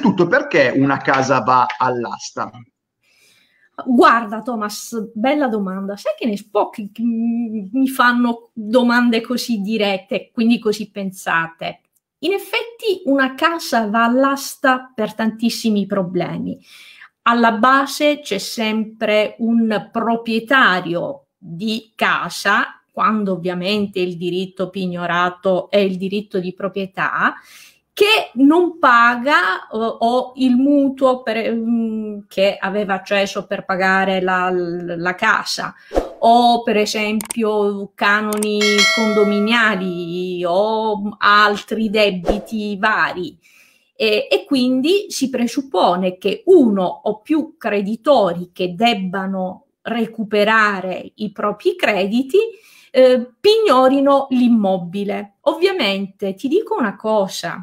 innanzitutto perché una casa va all'asta? Guarda Thomas, bella domanda. Sai che ne pochi mi fanno domande così dirette, quindi così pensate. In effetti una casa va all'asta per tantissimi problemi. Alla base c'è sempre un proprietario di casa, quando ovviamente il diritto pignorato è il diritto di proprietà, che non paga o, o il mutuo per, mm, che aveva acceso per pagare la, la casa o per esempio canoni condominiali o altri debiti vari. E, e, quindi si presuppone che uno o più creditori che debbano recuperare i propri crediti eh, pignorino l'immobile. Ovviamente ti dico una cosa,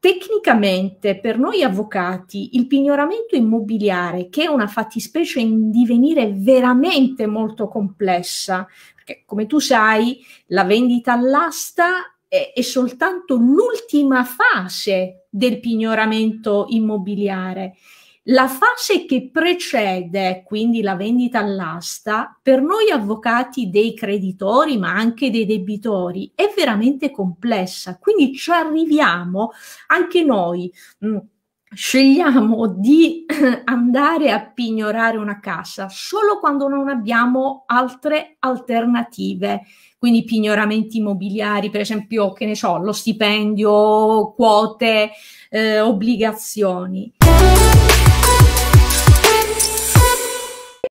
Tecnicamente per noi avvocati il pignoramento immobiliare, che è una fattispecie in divenire veramente molto complessa, perché come tu sai la vendita all'asta è, è soltanto l'ultima fase del pignoramento immobiliare la fase che precede quindi la vendita all'asta, per noi avvocati dei creditori ma anche dei debitori, è veramente complessa, quindi ci arriviamo anche noi. Mh, mm, scegliamo di andare a pignorare una casa solo quando non abbiamo altre alternative, quindi pignoramenti immobiliari, per esempio, che ne so, lo stipendio, quote, eh, obbligazioni.